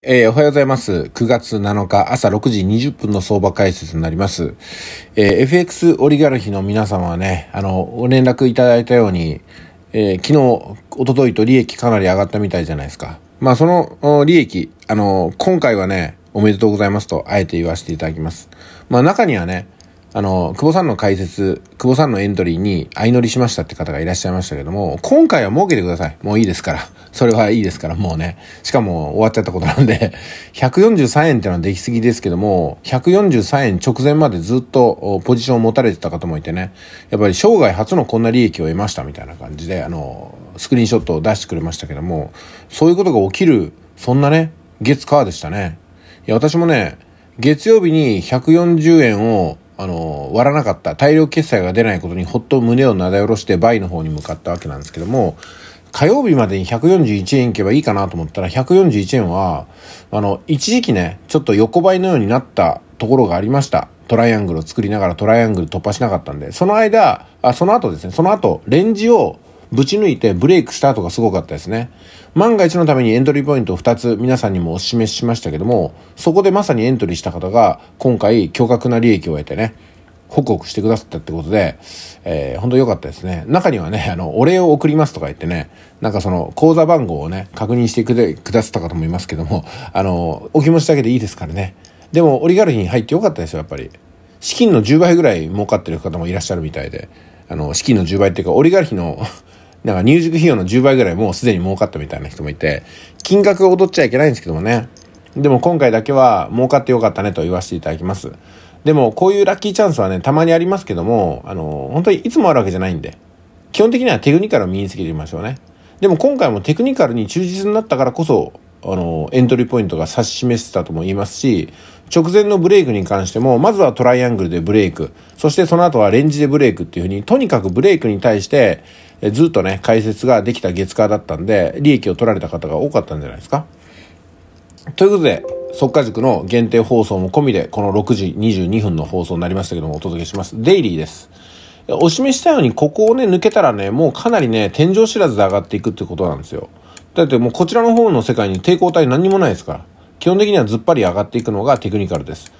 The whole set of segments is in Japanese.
えー、おはようございます。9月7日朝6時20分の相場解説になります。えー、FX オリガルヒの皆様はね、あの、お連絡いただいたように、えー、昨日、おとといと利益かなり上がったみたいじゃないですか。まあ、その利益、あの、今回はね、おめでとうございますと、あえて言わせていただきます。まあ、中にはね、あの、久保さんの解説、久保さんのエントリーに相乗りしましたって方がいらっしゃいましたけども、今回は儲けてください。もういいですから。それはいいですから、もうね。しかも終わっちゃったことなんで、143 円ってのはできすぎですけども、143円直前までずっとポジションを持たれてた方もいてね、やっぱり生涯初のこんな利益を得ましたみたいな感じで、あの、スクリーンショットを出してくれましたけども、そういうことが起きる、そんなね、月カーでしたね。いや、私もね、月曜日に140円をあの、割らなかった、大量決済が出ないことにほっと胸をなだよろして、バイの方に向かったわけなんですけども、火曜日までに141円いけばいいかなと思ったら、141円は、あの、一時期ね、ちょっと横ばいのようになったところがありました。トライアングルを作りながらトライアングル突破しなかったんで、その間、あ、その後ですね、その後、レンジをぶち抜いてブレイクした後がすごかったですね。万が一のためにエントリーポイントを2つ皆さんにもお示ししましたけども、そこでまさにエントリーした方が今回巨額な利益を得てね、ホクホクしてくださったってことで、えー、本当良かったですね。中にはね、あの、お礼を送りますとか言ってね、なんかその、口座番号をね、確認してくくださった方もいますけども、あの、お気持ちだけでいいですからね。でも、オリガルヒに入って良かったですよ、やっぱり。資金の10倍ぐらい儲かってる方もいらっしゃるみたいで、あの、資金の10倍っていうか、オリガルヒの なんか入塾費用の10倍ぐらいもうすでに儲かったみたいな人もいて、金額が踊っちゃいけないんですけどもね。でも今回だけは儲かってよかったねと言わせていただきます。でも、こういうラッキーチャンスはね、たまにありますけども、あの、本当にいつもあるわけじゃないんで、基本的にはテクニカルを身につけてみましょうね。でも今回もテクニカルに忠実になったからこそ、あの、エントリーポイントが指し示したとも言いますし、直前のブレイクに関しても、まずはトライアングルでブレイク、そしてその後はレンジでブレイクっていうふうに、とにかくブレイクに対して、えずっとね、解説ができた月間だったんで、利益を取られた方が多かったんじゃないですか。ということで、速稼塾の限定放送も込みで、この6時22分の放送になりましたけども、お届けします。デイリーです。お示したように、ここをね、抜けたらね、もうかなりね、天井知らずで上がっていくってことなんですよ。だってもうこちらの方の世界に抵抗体何にもないですから。基本的にはずっぱり上がっていくのがテクニカルです。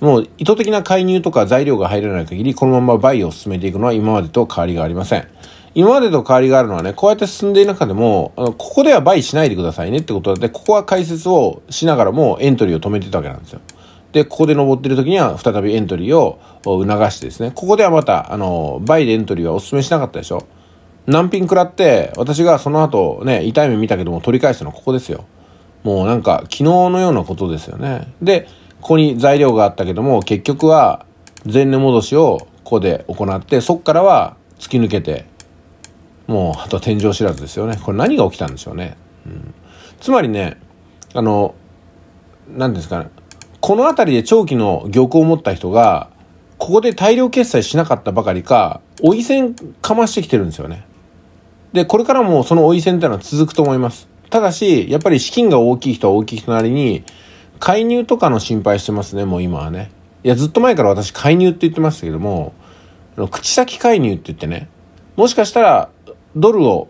もう意図的な介入とか材料が入らない限り、このままバイを進めていくのは今までと変わりがありません。今までと変わりがあるのはね、こうやって進んでいる中でも、あのここではバイしないでくださいねってことで、ここは解説をしながらもエントリーを止めてたわけなんですよ。で、ここで登ってる時には再びエントリーを促してですね、ここではまた、あの、バイでエントリーはお勧めしなかったでしょ。何品食らって、私がその後ね、痛い目見たけども取り返したのここですよ。もうなんか昨日のようなことですよね。で、ここに材料があったけども、結局は前年戻しをここで行って、そこからは突き抜けて、もうあと天井知らずですよねこれ何が起きたんでしょうね、うん、つまりねあの何ですかねこの辺りで長期の漁港を持った人がここで大量決済しなかったばかりか追いせかましてきてるんですよねでこれからもその追いせっていうのは続くと思いますただしやっぱり資金が大きい人は大きい人なりに介入とかの心配してますねもう今はねいやずっと前から私介入って言ってましたけども口先介入って言ってねもしかしたらドルを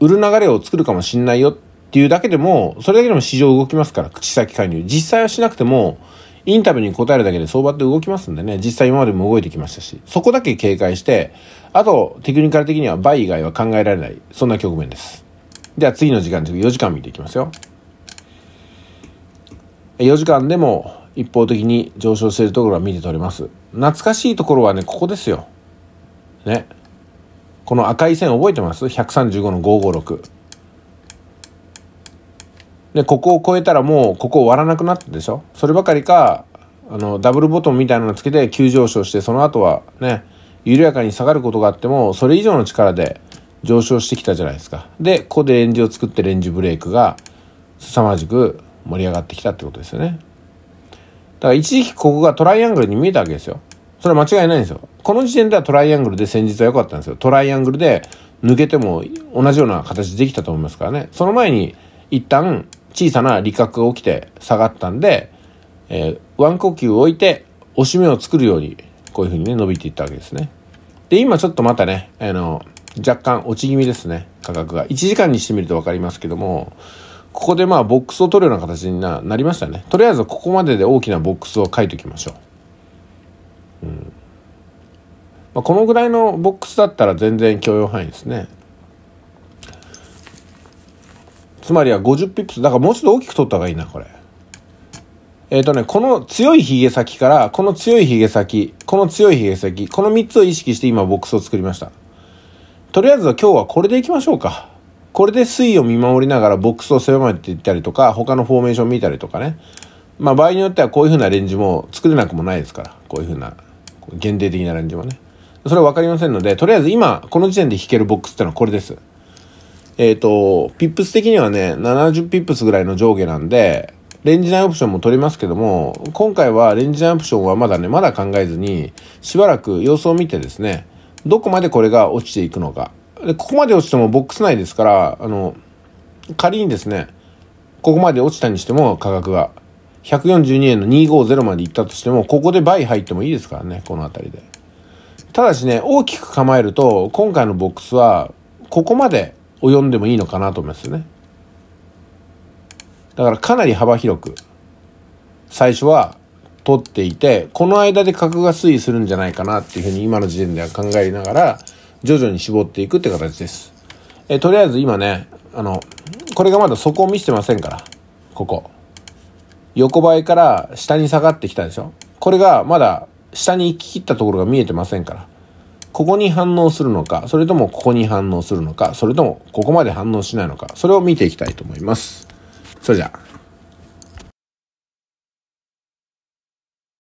売る流れを作るかもしんないよっていうだけでも、それだけでも市場動きますから、口先介入。実際はしなくても、インタビューに答えるだけで相場って動きますんでね、実際今までも動いてきましたし、そこだけ警戒して、あと、テクニカル的には倍以外は考えられない、そんな局面です。では次の時間、4時間見ていきますよ。4時間でも一方的に上昇しているところは見て取れます。懐かしいところはね、ここですよ。ね。この赤い線覚えてます ?135 の556。で、ここを超えたらもうここ割らなくなったでしょそればかりか、あの、ダブルボトムみたいなのつけて急上昇して、その後はね、緩やかに下がることがあっても、それ以上の力で上昇してきたじゃないですか。で、ここでレンジを作ってレンジブレイクが凄まじく盛り上がってきたってことですよね。だから一時期ここがトライアングルに見えたわけですよ。それは間違いないんですよ。この時点ではトライアングルで先日は良かったんですよ。トライアングルで抜けても同じような形できたと思いますからね。その前に一旦小さな利確が起きて下がったんで、えー、ワン呼吸を置いて、押し目を作るように、こういう風にね、伸びていったわけですね。で、今ちょっとまたね、あの、若干落ち気味ですね、価格が。1時間にしてみると分かりますけども、ここでまあボックスを取るような形になりましたね。とりあえずここまでで大きなボックスを書いときましょう。まあ、このぐらいのボックスだったら全然許容範囲ですねつまりは50ピップスだからもうちょっと大きく取った方がいいなこれえっ、ー、とねこの強いヒゲ先からこの強いヒゲ先この強いヒゲ先この3つを意識して今ボックスを作りましたとりあえずは今日はこれでいきましょうかこれで推移を見守りながらボックスを狭めていったりとか他のフォーメーション見たりとかねまあ場合によってはこういうふうなレンジも作れなくもないですからこういうふうな限定的なレンジもねそれは分かりませんので、とりあえず今、この時点で弾けるボックスってのはこれです。えっ、ー、と、ピップス的にはね、70ピップスぐらいの上下なんで、レンジ内オプションも取りますけども、今回はレンジ内オプションはまだね、まだ考えずに、しばらく様子を見てですね、どこまでこれが落ちていくのか。で、ここまで落ちてもボックス内ですから、あの、仮にですね、ここまで落ちたにしても価格が、142円の250までいったとしても、ここで倍入ってもいいですからね、この辺りで。ただしね、大きく構えると、今回のボックスは、ここまで及んでもいいのかなと思いますよね。だからかなり幅広く、最初は取っていて、この間で角が推移するんじゃないかなっていうふうに今の時点では考えながら、徐々に絞っていくって形です。えとりあえず今ね、あの、これがまだ底を見せてませんから、ここ。横ばいから下に下がってきたでしょこれがまだ下に行き切ったところが見えてませんから。ここに反応するのか、それともここに反応するのか、それともここまで反応しないのか、それを見ていきたいと思います。それじゃあ。